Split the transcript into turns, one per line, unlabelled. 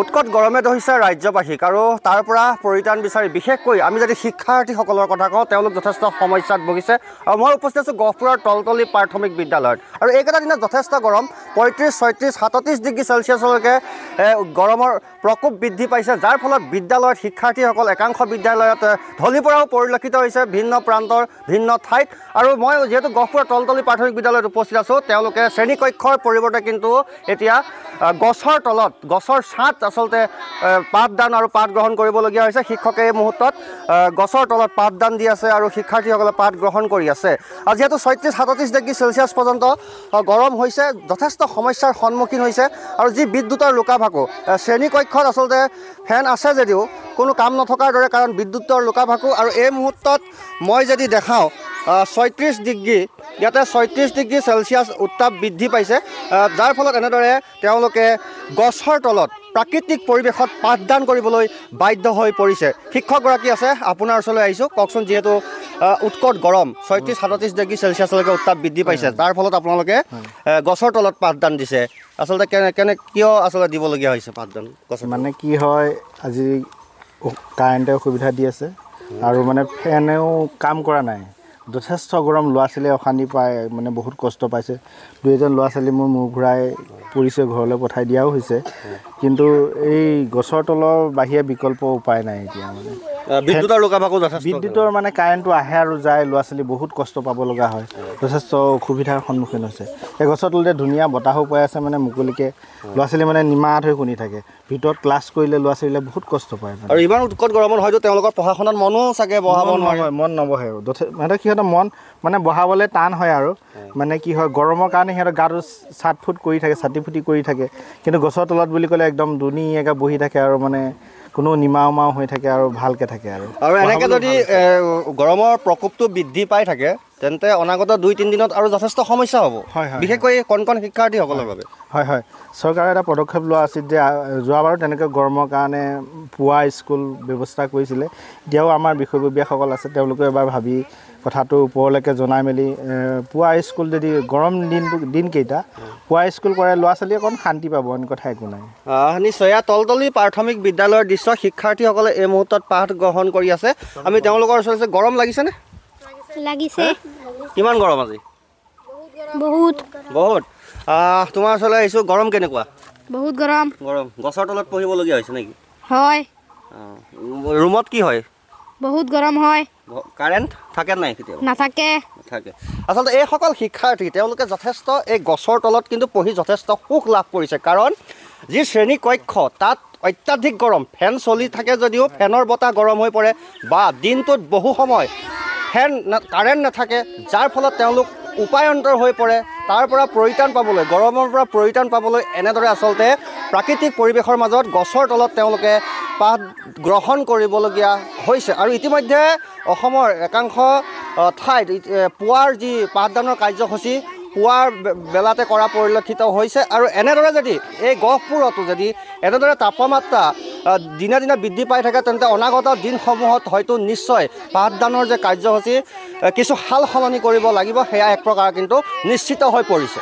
উৎকট গৰমে ধৰিছে ৰাজ্যবাসীক আৰু তাৰ পৰা পৰিত্ৰাণ বিচাৰি বিশেষকৈ আমি যদি শিক্ষাৰ্থীসকলৰ কথা কওঁ তেওঁলোক যথেষ্ট সমস্যাত ভুগিছে আৰু মই উপস্থিত আছোঁ গহপুৰৰ তলতলি প্ৰাথমিক বিদ্যালয়ত আৰু এইকেইটা দিনত যথেষ্ট গৰম পঁয়ত্ৰিছ ছয়ত্ৰিছ সাতত্ৰিছ ডিগ্ৰী চেলচিয়াছলৈকে গৰমৰ প্ৰকোপ বৃদ্ধি পাইছে যাৰ ফলত বিদ্যালয়ত শিক্ষাৰ্থীসকল একাংশ বিদ্যালয়ত ঢলি পৰাও পৰিলক্ষিত হৈছে ভিন্ন প্ৰান্তৰ ভিন্ন ঠাইত আৰু মই যিহেতু গহপুৰৰ তলতলি প্ৰাথমিক বিদ্যালয়ত উপস্থিত আছোঁ তেওঁলোকে শ্ৰেণীকক্ষৰ পৰিৱৰ্তে কিন্তু এতিয়া গছৰ তলত গছৰ ছাঁত আচলতে পাঠদান আৰু পাঠ গ্ৰহণ কৰিবলগীয়া হৈছে শিক্ষকে এই মুহূৰ্তত গছৰ তলত পাঠদান দি আছে আৰু শিক্ষাৰ্থীসকলে পাঠ গ্ৰহণ কৰি আছে আৰু যিহেতু ছয়ত্ৰিছ সাতত্ৰিছ ডিগ্ৰী চেলচিয়াছ পৰ্যন্ত গৰম হৈছে যথেষ্ট সমস্যাৰ সন্মুখীন হৈছে আৰু যি বিদ্যুতৰ লোকাভাকো শ্ৰেণীকক্ষত আচলতে ফেন আছে যদিও কোনো কাম নথকাৰ দৰে কাৰণ বিদ্যুতৰ ভাকু আৰু এই মুহূৰ্তত মই যদি দেখাওঁ ছয়ত্ৰিছ ডিগ্ৰী ইয়াতে ছয়ত্ৰিছ ডিগ্ৰী চেলচিয়াছ উত্তাপ বৃদ্ধি পাইছে যাৰ ফলত এনেদৰে তেওঁলোকে গছৰ তলত প্ৰাকৃতিক পৰিৱেশত পাঠদান কৰিবলৈ বাধ্য হৈ পৰিছে শিক্ষকগৰাকী আছে আপোনাৰ ওচৰলৈ আহিছোঁ কওকচোন যিহেতু উৎকট গৰম ছয়ত্ৰিছ সাতত্ৰিছ ডিগ্ৰী চেলচিয়াছলৈকে উত্তাপ বৃদ্ধি পাইছে তাৰ ফলত আপোনালোকে গছৰ তলত পাঠদান দিছে আচলতে কেনে কেনে কিয় আচলতে দিবলগীয়া হৈছে পাঠদান
গছ মানে কি হয় আজি কাৰেণ্টে সুবিধা দি আছে আৰু মানে ফেনেও কাম কৰা নাই যথেষ্ট গৰম ল'ৰা ছোৱালীয়ে অশান্তি পায় মানে বহুত কষ্ট পাইছে দুই এজন ল'ৰা ছোৱালী মোৰ মূৰ ঘূৰাই পৰিছে ঘৰলৈ পঠাই দিয়াও হৈছে কিন্তু এই গছৰ তলৰ বাহিৰে বিকল্প উপায় নাই এতিয়া মানে বিদ্যুতৰ লগা বিদ্যুতৰ মানে কাৰেণ্টটো আহে আৰু যায় ল'ৰা ছোৱালী বহুত কষ্ট পাব লগা হয় যথেষ্ট অসুবিধাৰ সন্মুখীন হৈছে সেই গছৰ তলতে ধুনীয়া বতাহো পাই আছে মানে মুকলিকৈ ল'ৰা ছোৱালী মানে নিমাত হৈ শুনি থাকে ভিতৰত ক্লাছ কৰিলে ল'ৰা ছোৱালীয়ে বহুত কষ্ট পায় আৰু
ইমান উৎকট গৰমত হয়তো তেওঁলোকৰ পঢ়া শুনাত মনো চাগে বঢ়াব নোৱাৰে
মন নবহে সিহঁতৰ সিহঁতৰ মন মানে বহাবলৈ টান হয় আৰু মানে কি হয় গৰমৰ কাৰণে সিহঁতৰ গাটো চাট ফুট কৰি থাকে ছাতি ফুটি কৰি থাকে কিন্তু গছৰ তলত বুলি ক'লে একদম ধুনীয়াকৈ বহি থাকে আৰু মানে কোনো নিমা উমাও হৈ থাকে আৰু ভালকৈ থাকে আৰু আৰু এনেকৈ যদি
গৰমৰ প্ৰকোপটো বৃদ্ধি পাই থাকে তেন্তে অনাগত দুই তিনিদিনত আৰু যথেষ্ট সমস্যা হ'ব হয় বিশেষকৈ কণ কণ শিক্ষাৰ্থীসকলৰ বাবে
হয় হয় চৰকাৰে এটা পদক্ষেপ লোৱা আছিল যে যোৱাবাৰো তেনেকৈ গৰমৰ কাৰণে পুৱা স্কুল ব্যৱস্থা কৰিছিলে এতিয়াও আমাৰ বিষয়ববীয়াসকল আছে তেওঁলোকে এবাৰ ভাবি কথাটো ওপৰলৈকে জনাই মেলি পুৱা স্কুল যদি গৰম দিন দিনকেইটা পুৱা স্কুল কৰে ল'ৰা ছোৱালীয়ে অকণ শান্তি পাব এনে কথা একো নাই
নিশ্চয় তলতলি প্ৰাথমিক বিদ্যালয়ৰ দৃশ্য শিক্ষাৰ্থীসকলে এই মুহূৰ্তত পাঠ গ্ৰহণ কৰি আছে আমি তেওঁলোকৰ ওচৰলৈ গৰম লাগিছেনে লাগিছে কিমান গৰম আজি বহুত বহুত তোমাৰ ওচৰলৈ আহিছো গৰম কেনেকুৱা বহুত গৰম গৰম গছৰ তলত পঢ়িবলগীয়া হৈছে নেকি হয় ৰুমত কি হয় বহুত গৰম হয় কাৰেণ্ট থাকে নাই কেতিয়াবা নাথাকে থাকে আচলতে এইসকল শিক্ষাৰ্থী তেওঁলোকে যথেষ্ট এই গছৰ তলত কিন্তু পঢ়ি যথেষ্ট সুখ লাভ কৰিছে কাৰণ যি শ্ৰেণী কক্ষ তাত অত্যাধিক গৰম ফেন চলি থাকে যদিও ফেনৰ বতাহ গৰম হৈ পৰে বা দিনটোত বহু সময় ফেন কাৰেণ্ট নাথাকে যাৰ ফলত তেওঁলোক উপায়ন্তৰ হৈ পৰে তাৰ পৰা পৰিত্ৰাণ পাবলৈ গৰমৰ পৰা পৰিত্ৰাণ পাবলৈ এনেদৰে আচলতে প্ৰাকৃতিক পৰিৱেশৰ মাজত গছৰ তলত তেওঁলোকে পাত গ্ৰহণ কৰিবলগীয়া হৈছে আৰু ইতিমধ্যে অসমৰ একাংশ ঠাইত পুৱাৰ যি পাঠদানৰ কাৰ্যসূচী পুৱাৰ বেলাতে কৰা পৰিলক্ষিত হৈছে আৰু এনেদৰে যদি এই গহপুৰতো যদি এনেদৰে তাপমাত্ৰা দিনে দিনে বৃদ্ধি পাই থাকে তেন্তে অনাগত দিনসমূহত হয়তো নিশ্চয় পাঠদানৰ যে কাৰ্যসূচী কিছু সাল সলনি কৰিব লাগিব সেয়া এক প্ৰকাৰ কিন্তু নিশ্চিত হৈ পৰিছে